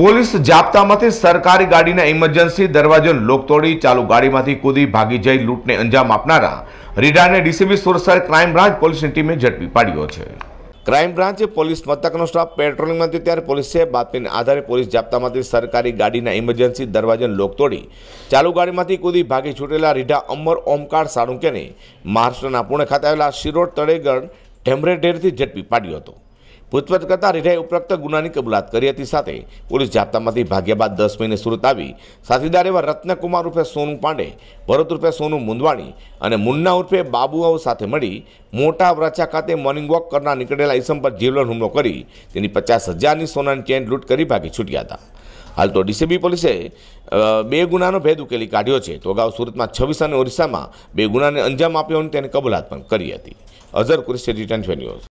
police જાપતામાંથી સરકારી ગાડીના emergency દરવાજો લોક તોડી ચાલુ ગાડીમાંથી કૂદી ભાગી જઈ લૂંટને અંજામ આપનારા રીડાને ડીસીબી સુરતસર ક્રાઇમ બ્રાન્ચ પોલીસની ટીમે ઝડપી પાડ્યો છે ક્રાઇમ બ્રાન્ચે પોલીસ મથકનો સ્ટાફ પેટ્રોલિંગમાં હતો ત્યારે પોલીસે બાતમીના આધારે પોલીસ જાપ્તામાંથી સરકારી ગાડીના ઇમરજન્સી દરવાજાને લોક તોડી ચાલુ ગાડીમાંથી કૂદી ભાગી છૂટેલા રીઢા અમર ઓમકાર સાળુંકેને મહારાષ્ટ્રના પુણે ખાતે આવેલા શિરોડ તળેગઢ ઢેમરેઢેરથી ઝડપી પાડ્યો હતો પૂછપરછ કરતા રીઢાએ ઉપરોક્ત ગુનાની કબૂલાત કરી હતી સાથે પોલીસ જાપ્તામાંથી ભાગ્યા બાદ દસ મહિને સુરત આવી સાથીદાર એવા રત્નકુમાર ઉર્ફે સોનુ પાંડે ભરત ઉર્ફે સોનુ મુંદવાણી અને મુન્ના ઉર્ફે બાબુઆઓ સાથે મળી મોટા વરાછા ખાતે મોર્નિંગ વોક કરનાર નીકળેલા ઇસમ પર જીવલેણ હુમલો કરી તેની પચાસ હજારની સોનાની ચેન લૂંટ કરી ભાગી છૂટ્યા હતા હાલ તો ડીસીબી પોલીસે બે ગુનાનો ભેદ ઉકેલી કાઢ્યો છે તો અગાઉ સુરતમાં છવ્વીસ અને ઓરિસ્સામાં બે ગુનાને અંજામ આપ્યો અને તેને કબૂલાત પણ કરી હતી અઝર કુરેશી રિટર્ન ન્યૂઝ